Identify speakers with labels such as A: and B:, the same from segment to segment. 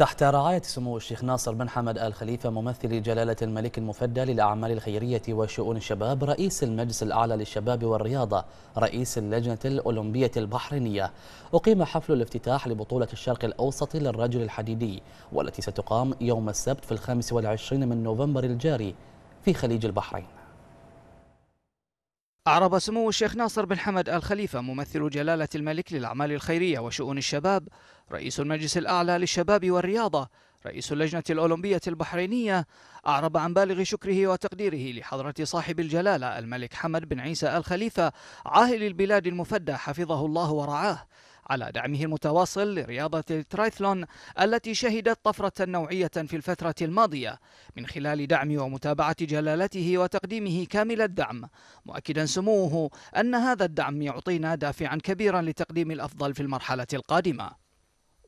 A: تحت رعاية سمو الشيخ ناصر بن حمد آل خليفة ممثل جلالة الملك المفدى للأعمال الخيرية وشؤون الشباب رئيس المجلس الأعلى للشباب والرياضة رئيس اللجنة الأولمبية البحرينية أقيم حفل الافتتاح لبطولة الشرق الأوسط للرجل الحديدي والتي ستقام يوم السبت في الخامس والعشرين من نوفمبر الجاري في خليج البحرين أعرب سمو الشيخ ناصر بن حمد آل خليفة ممثل جلالة الملك للأعمال الخيرية وشؤون الشباب رئيس المجلس الأعلى للشباب والرياضة رئيس اللجنة الأولمبية البحرينية أعرب عن بالغ شكره وتقديره لحضرة صاحب الجلالة الملك حمد بن عيسى آل خليفة عاهل البلاد المفدى حفظه الله ورعاه على دعمه المتواصل لرياضة الترايثلون التي شهدت طفرة نوعية في الفترة الماضية من خلال دعم ومتابعة جلالته وتقديمه كامل الدعم مؤكدا سموه أن هذا الدعم يعطينا دافعا كبيرا لتقديم الأفضل في المرحلة القادمة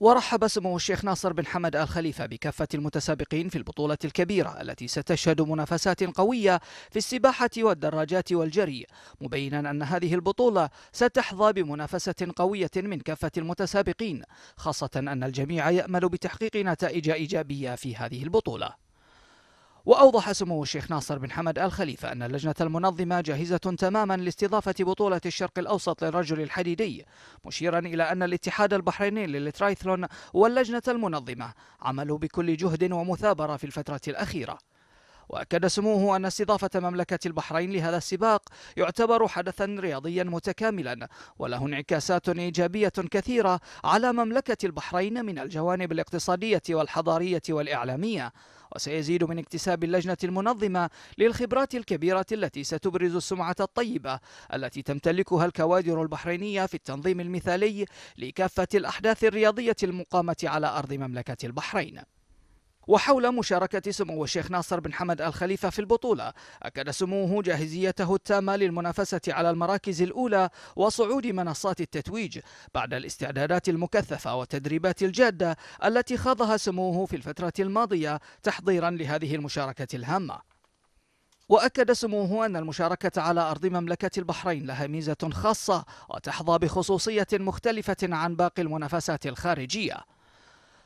A: ورحب سمو الشيخ ناصر بن حمد آل خليفة بكافة المتسابقين في البطولة الكبيرة التي ستشهد منافسات قوية في السباحة والدراجات والجري مبينا أن هذه البطولة ستحظى بمنافسة قوية من كافة المتسابقين خاصة أن الجميع يأمل بتحقيق نتائج إيجابية في هذه البطولة وأوضح سمو الشيخ ناصر بن حمد الخليفة أن اللجنة المنظمة جاهزة تماما لاستضافة بطولة الشرق الأوسط للرجل الحديدي مشيرا إلى أن الاتحاد البحريني للترايثلون واللجنة المنظمة عملوا بكل جهد ومثابرة في الفترة الأخيرة وأكد سموه أن استضافة مملكة البحرين لهذا السباق يعتبر حدثا رياضيا متكاملا وله انعكاسات إيجابية كثيرة على مملكة البحرين من الجوانب الاقتصادية والحضارية والإعلامية وسيزيد من اكتساب اللجنة المنظمة للخبرات الكبيرة التي ستبرز السمعة الطيبة التي تمتلكها الكوادر البحرينية في التنظيم المثالي لكافة الأحداث الرياضية المقامة على أرض مملكة البحرين وحول مشاركة سمو الشيخ ناصر بن حمد الخليفة في البطولة أكد سموه جاهزيته التامة للمنافسة على المراكز الأولى وصعود منصات التتويج بعد الاستعدادات المكثفة والتدريبات الجادة التي خاضها سموه في الفترة الماضية تحضيرا لهذه المشاركة الهامة وأكد سموه أن المشاركة على أرض مملكة البحرين لها ميزة خاصة وتحظى بخصوصية مختلفة عن باقي المنافسات الخارجية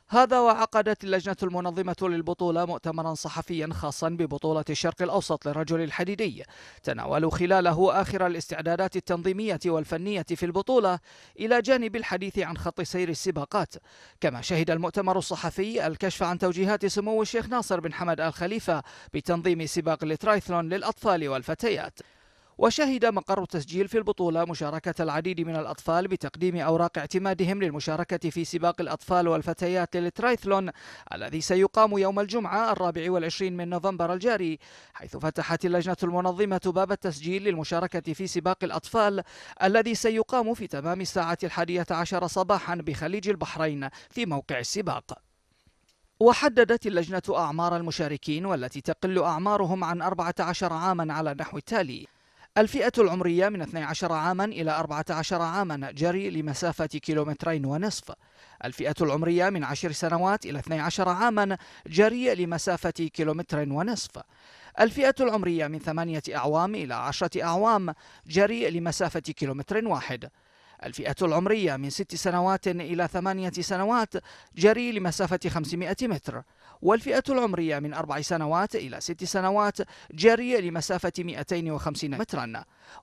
A: هذا وعقدت اللجنة المنظمة للبطولة مؤتمرا صحفيا خاصا ببطولة الشرق الأوسط للرجل الحديدي تناولوا خلاله آخر الاستعدادات التنظيمية والفنية في البطولة إلى جانب الحديث عن خط سير السباقات كما شهد المؤتمر الصحفي الكشف عن توجيهات سمو الشيخ ناصر بن حمد آل خليفة بتنظيم سباق الترايثلون للأطفال والفتيات وشهد مقر التسجيل في البطولة مشاركة العديد من الأطفال بتقديم أوراق اعتمادهم للمشاركة في سباق الأطفال والفتيات للترايثلون الذي سيقام يوم الجمعة الرابع والعشرين من نوفمبر الجاري حيث فتحت اللجنة المنظمة باب التسجيل للمشاركة في سباق الأطفال الذي سيقام في تمام الساعة الحادية عشر صباحا بخليج البحرين في موقع السباق وحددت اللجنة أعمار المشاركين والتي تقل أعمارهم عن 14 عاما على النحو التالي الفئة العمرية من 12 عاما إلى 14 عاما جري لمسافة كيلومترين ونصف الفئة العمرية من 10 سنوات إلى 12 عاما جري لمسافة كيلومتر ونصف الفئة العمرية من 8 أعوام إلى 10 أعوام جري لمسافة كيلومتر واحد الفئة العمرية من 6 سنوات إلى 8 سنوات جري لمسافة 500 متر والفئة العمرية من أربع سنوات إلى ست سنوات جري لمسافة 250 مترا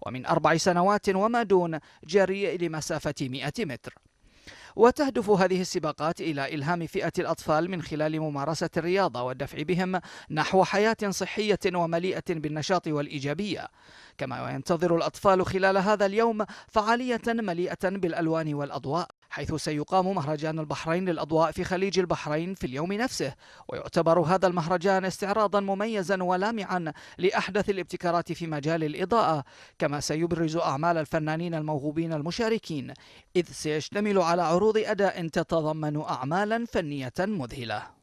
A: ومن أربع سنوات وما دون جري لمسافة 100 متر وتهدف هذه السباقات إلى إلهام فئة الأطفال من خلال ممارسة الرياضة والدفع بهم نحو حياة صحية ومليئة بالنشاط والإيجابية كما ينتظر الأطفال خلال هذا اليوم فعالية مليئة بالألوان والأضواء حيث سيقام مهرجان البحرين للأضواء في خليج البحرين في اليوم نفسه ويعتبر هذا المهرجان استعراضا مميزا ولامعا لأحدث الابتكارات في مجال الإضاءة كما سيبرز أعمال الفنانين الموهوبين المشاركين إذ سيشتمل على عروض أداء تتضمن أعمالا فنية مذهلة